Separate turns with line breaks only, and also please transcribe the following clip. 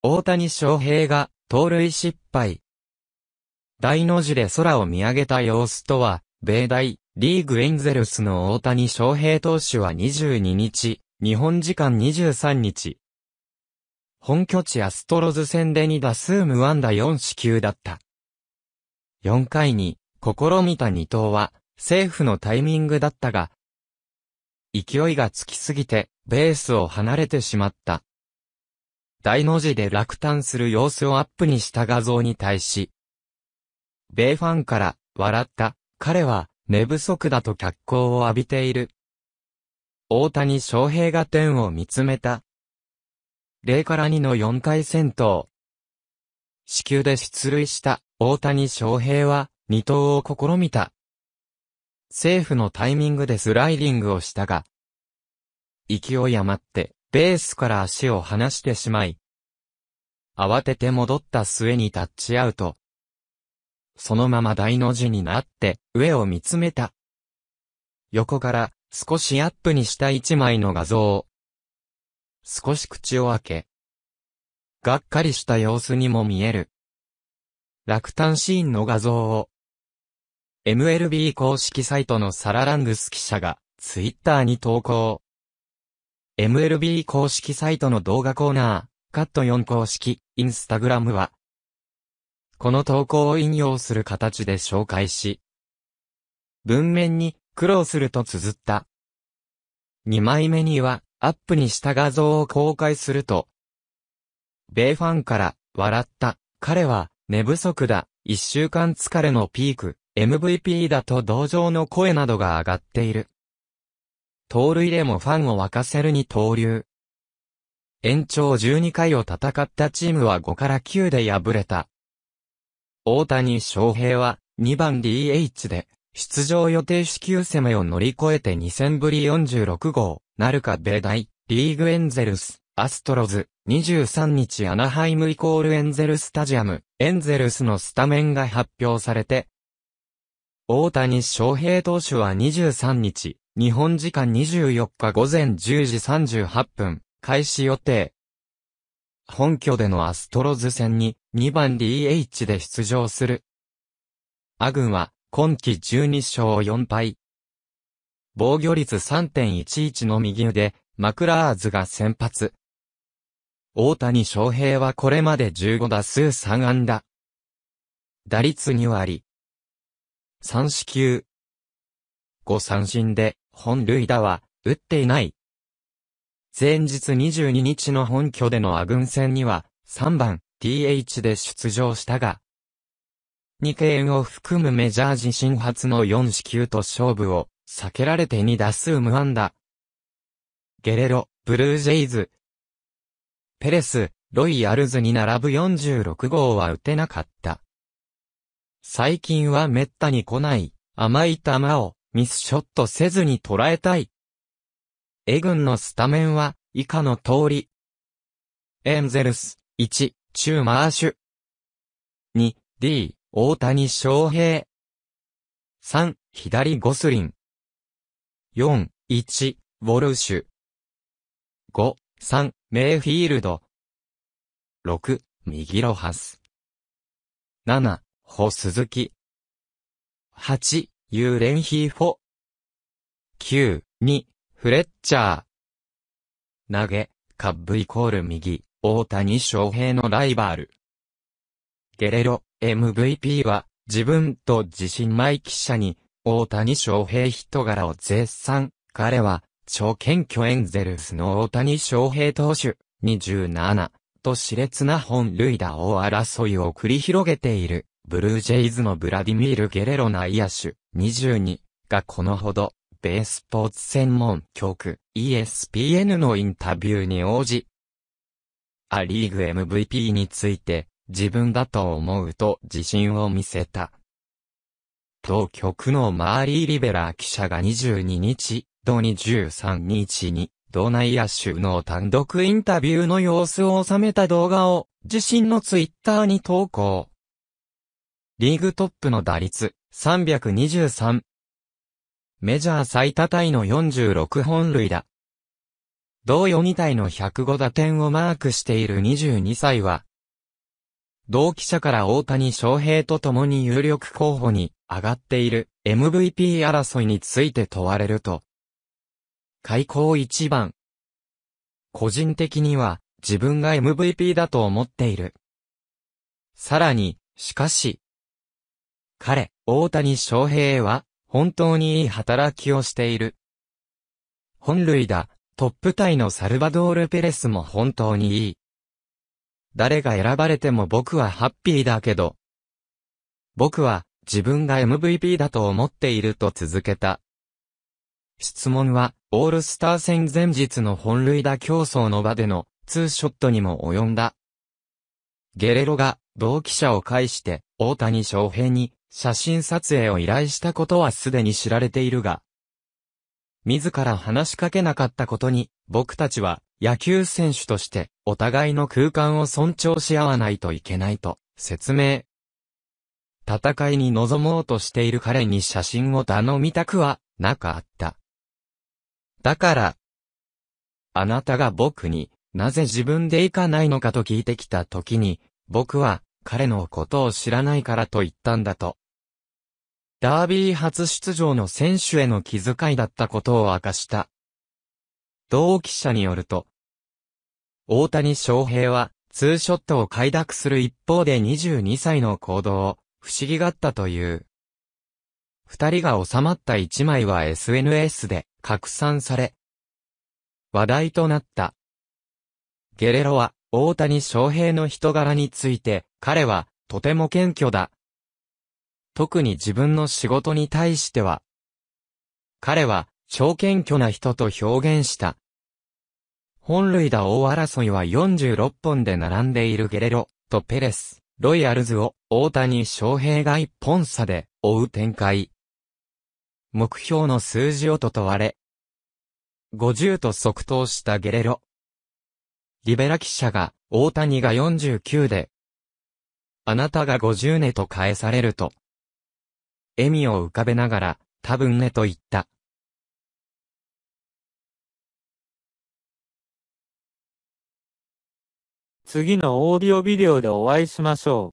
大谷翔平が、盗塁失敗。大の字で空を見上げた様子とは、米大、リーグエンゼルスの大谷翔平投手は22日、日本時間23日。本拠地アストロズ戦で2打数無安打4死球だった。4回に、試みた二投は、セーフのタイミングだったが、勢いがつきすぎて、ベースを離れてしまった。大の字で落胆する様子をアップにした画像に対し、米ファンから、笑った、彼は、寝不足だと脚光を浴びている。大谷翔平が天を見つめた。0から2の4回戦闘。死球で出塁した大谷翔平は、二刀を試みた。セーフのタイミングでスライディングをしたが、勢い余ってベースから足を離してしまい、慌てて戻った末にタッチアウト。そのまま大の字になって、上を見つめた。横から少しアップにした一枚の画像。を。少し口を開け。がっかりした様子にも見える。落胆シーンの画像を。MLB 公式サイトのサララングス記者がツイッターに投稿。MLB 公式サイトの動画コーナー、カット4公式、インスタグラムは、この投稿を引用する形で紹介し、文面に苦労すると綴った。2枚目には、アップにした画像を公開すると、米ファンから、笑った、彼は、寝不足だ、1週間疲れのピーク、MVP だと同情の声などが上がっている。盗塁でもファンを沸かせるに投入。延長12回を戦ったチームは5から9で敗れた。大谷翔平は2番 DH で出場予定支給攻めを乗り越えて2戦ぶり46号、なるか米大、リーグエンゼルス、アストロズ、23日アナハイムイコールエンゼルスタジアム、エンゼルスのスタメンが発表されて、大谷翔平投手は23日、日本時間24日午前10時38分、開始予定。本拠でのアストロズ戦に2番 DH で出場する。アグンは今季12勝4敗。防御率3.11の右腕、マクラーズが先発。大谷翔平はこれまで15打数3安打。打率2割。3四球。5三振で本塁打は、打っていない。前日22日の本拠でのア軍戦には、3番、TH で出場したが、2敬を含むメジャー自身初の4死球と勝負を、避けられて2打数無安打。ゲレロ、ブルージェイズ、ペレス、ロイヤルズに並ぶ46号は打てなかった。最近は滅多に来ない、甘い球を、ミスショットせずに捉えたい。A 軍のスタメンは、以下の通り。エンゼルス、1、チューマーシュ。2、D、大谷翔平。3、左ゴスリン。4、1、ウォルシュ。5、3、メイフィールド。6、右ロハス。7、ホスズキ。8、ユーレンヒーフォ。9、2、フレッチャー。投げ、カッブイコール右、大谷翔平のライバル。ゲレロ、MVP は、自分と自信前記者に、大谷翔平人柄を絶賛。彼は、超謙虚エンゼルスの大谷翔平投手、27、と熾烈な本塁打を争いを繰り広げている、ブルージェイズのブラディミール・ゲレロ内野手、22がこのほど、ベースポーツ専門局 ESPN のインタビューに応じ、アリーグ MVP について自分だと思うと自信を見せた。当局のマーリー・リベラー記者が22日、土23日に、ナ内野州の単独インタビューの様子を収めた動画を、自身のツイッターに投稿。リーグトップの打率、323。メジャー最多タイの46本類だ。同様2体の105打点をマークしている22歳は、同記者から大谷翔平と共に有力候補に上がっている MVP 争いについて問われると、開口一番。個人的には自分が MVP だと思っている。さらに、しかし、彼、大谷翔平は、本当にいい働きをしている。本塁打、トップタイのサルバドール・ペレスも本当にいい。誰が選ばれても僕はハッピーだけど。僕は自分が MVP だと思っていると続けた。質問は、オールスター戦前日の本塁打競争の場でのツーショットにも及んだ。ゲレロが同記者を介して大谷翔平に写真撮影を依頼したことはすでに知られているが、自ら話しかけなかったことに、僕たちは野球選手としてお互いの空間を尊重し合わないといけないと説明。戦いに臨もうとしている彼に写真を頼みたくはなかった。だから、あなたが僕になぜ自分で行かないのかと聞いてきた時に、僕は彼のことを知らないからと言ったんだと。ダービー初出場の選手への気遣いだったことを明かした。同記者によると、大谷翔平は、ツーショットを快諾する一方で22歳の行動を、不思議がったという。二人が収まった一枚は SNS で拡散され、話題となった。ゲレロは、大谷翔平の人柄について、彼は、とても謙虚だ。特に自分の仕事に対しては、彼は、超謙虚な人と表現した。本塁打王争いは46本で並んでいるゲレロとペレス、ロイヤルズを大谷翔平が1本差で追う展開。目標の数字をと問われ、50と即答したゲレロ。リベラ記者が、大谷が49で、あなたが50ねと返されると、笑みを浮かべながら、多分ねと言った。次のオーディオビデオでお会いしましょう。